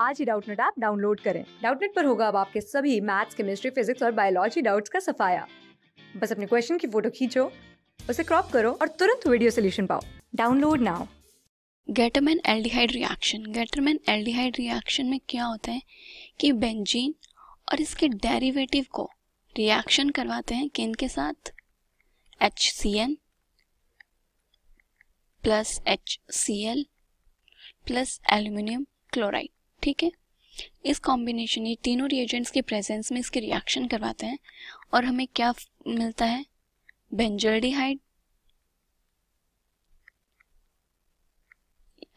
आज ही Doubtnut app download करें डाउटनेट पर होगा अब आपके सभी मैथ्स केमिस्ट्री फिजिक्स और बायोलॉजी डाउट्स का सफाया बस अपने क्वेश्चन की फोटो खींचो उसे क्रॉप करो और तुरंत वीडियो सोल्यूशन पाओ download now Gattermann aldehyde reaction Gattermann aldehyde reaction में क्या होता है कि बेंजीन और इसके डेरिवेटिव को रिएक्शन करवाते हैं किन के साथ H C N plus H C L plus aluminium chloride ठीक है इस कॉम्बिनेशन ये तीनों रिएजेंट्स के प्रेजेंस में इसके रिएक्शन करवाते हैं और हमें क्या मिलता है बेंजल्डिहाइड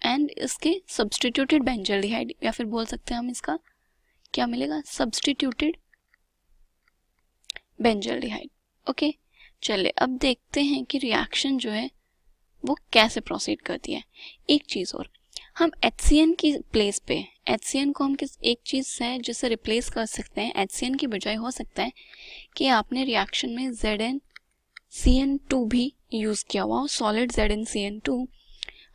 एंड इसके सब्सटीट्यूटेड बेंजल्डिहाइड या फिर बोल सकते हैं हम इसका क्या मिलेगा सब्सटीट्यूटेड बेंजल्डिहाइड ओके चले अब देखते हैं कि रिएक्शन जो है वो कैसे प्रोसीड करती है एक चीज़ और हम एच की प्लेस पे एच को हम किस एक चीज़ से जिसे रिप्लेस कर सकते हैं एच की बजाय हो सकता है कि आपने रिएक्शन में Z N C N two भी यूज़ किया हुआ solid Z N C N two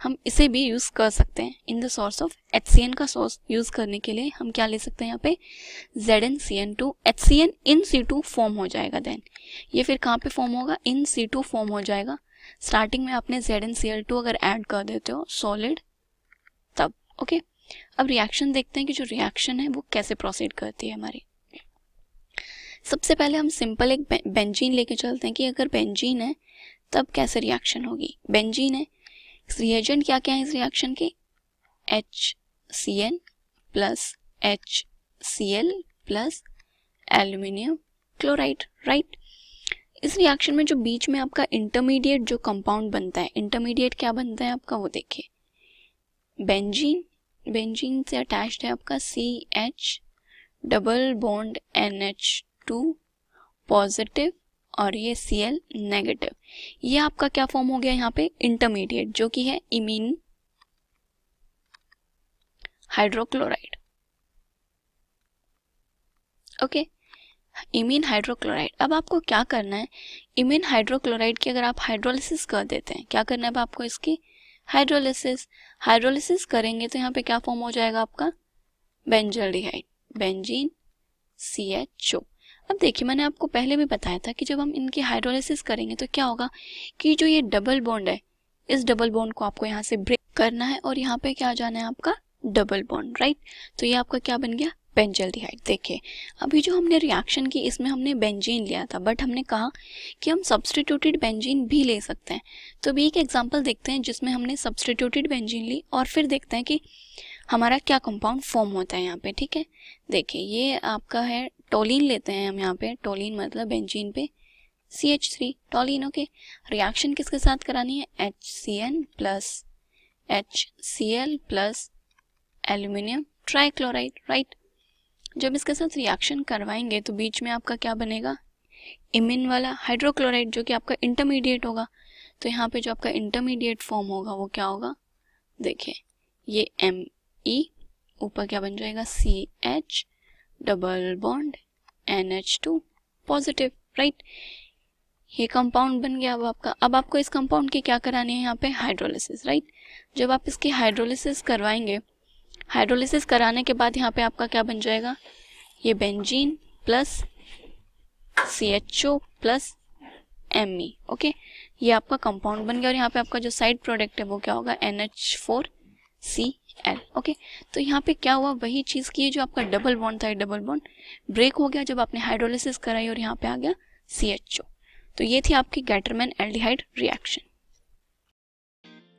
हम इसे भी यूज़ कर सकते हैं in the source of H C N का सोर्स यूज़ करने के लिए हम क्या ले सकते हैं यहाँ पे Z N C N two H C N in situ form हो जाएगा देन ये फिर कहाँ पे फॉर्म होगा इन सी टू फॉर्म हो जाएगा स्टार्टिंग में आपने Z N C L two अगर ऐड कर देते हो सॉलिड ओके अब रिएक्शन देखते हैं कि जो रिएक्शन है वो कैसे प्रोसीड करती है हमारी सबसे पहले हम सिंपल एक बेंजीन लेके चलते हैं कि अगर बेंजीन है तब कैसे रिएक्शन होगी बेंजीन है रिएजेंट क्या क्या है इस रिएक्शन के H C N plus H C L plus aluminium chloride right इस रिएक्शन में जो बीच में आपका इंटरमीडिएट जो कंपाउंड बनता है इंटरमीडिएट क्या बनता है आपका वो देखिए बेंजीन बेंजीन से अटैच्ड है आपका C H double bond N H two positive और ये सी एल नेगेटिव ये आपका क्या फॉर्म हो गया यहाँ पे इंटरमीडिएट जो कि है imine hydrochloride okay imine hydrochloride अब आपको क्या करना है इमीन हाइड्रोक्लोराइड की अगर आप हाइड्रोलिसिस कर देते हैं क्या करना है अब आपको इसकी हाइड्रोलिसिस हाइड्रोलिसिस करेंगे तो यहाँ पे क्या फॉर्म हो जाएगा आपका benzaldehyde benzene C H O अब देखिए मैंने आपको पहले भी बताया था कि जब हम इनकी हाइड्रोलिसिस करेंगे तो क्या होगा कि जो ये डबल बॉन्ड है इस डबल बॉन्ड को आपको यहाँ से ब्रेक करना है और यहाँ पे क्या जाना है आपका डबल बॉन्ड राइट तो ये आपका क्या बन गया बेंजल्डिहाइड देखिए अभी जो हमने रिएक्शन की इसमें हमने बेंजीन लिया था बट हमने कहा कि हम सब्सटीट्यूटेड बेंजीन भी ले सकते हैं तो अभी एक एग्जांपल देखते हैं जिसमें हमने सब्सटीट्यूटेड बेंजीन ली और फिर देखते हैं कि हमारा क्या कंपाउंड फॉर्म होता है यहाँ पे ठीक है देखिए ये आपका है टोलिन लेते हैं हम यहाँ पे टोलिन मतलब बेंजीन पे C H three toluene okay reaction किसके साथ करानी है H C N plus H C L plus aluminium trichloride right जब इसके साथ रिएक्शन करवाएंगे तो बीच में आपका क्या बनेगा इमिन वाला हाइड्रोक्लोराइड जो कि आपका इंटरमीडिएट होगा तो यहाँ पे जो आपका इंटरमीडिएट फॉर्म होगा वो क्या होगा देखिए ये एम ई e, ऊपर क्या बन जाएगा C H double bond N H two positive right ये कंपाउंड बन गया अब आपका अब आपको इस कंपाउंड की क्या करानी है यहाँ पे हाइड्रोलिसिस राइट जब आप इसकी हाइड्रोलिसिस करवाएंगे हाइड्रोलिसिस कराने के बाद यहाँ पे आपका क्या बन जाएगा ये benzene plus C H O plus M E okay ये आपका कंपाउंड बन गया और यहाँ पे आपका जो साइड प्रोडक्ट है वो क्या होगा N H four C L okay तो यहाँ पे क्या हुआ वही चीज़ की जो आपका डबल बॉन्ड था डबल बॉन्ड ब्रेक हो गया जब आपने हाइड्रोलिसिस कराई और यहाँ पे आ गया सी एच ओ तो ये थी आपकी गैटरमैन एल्डिहाइड रिएक्शन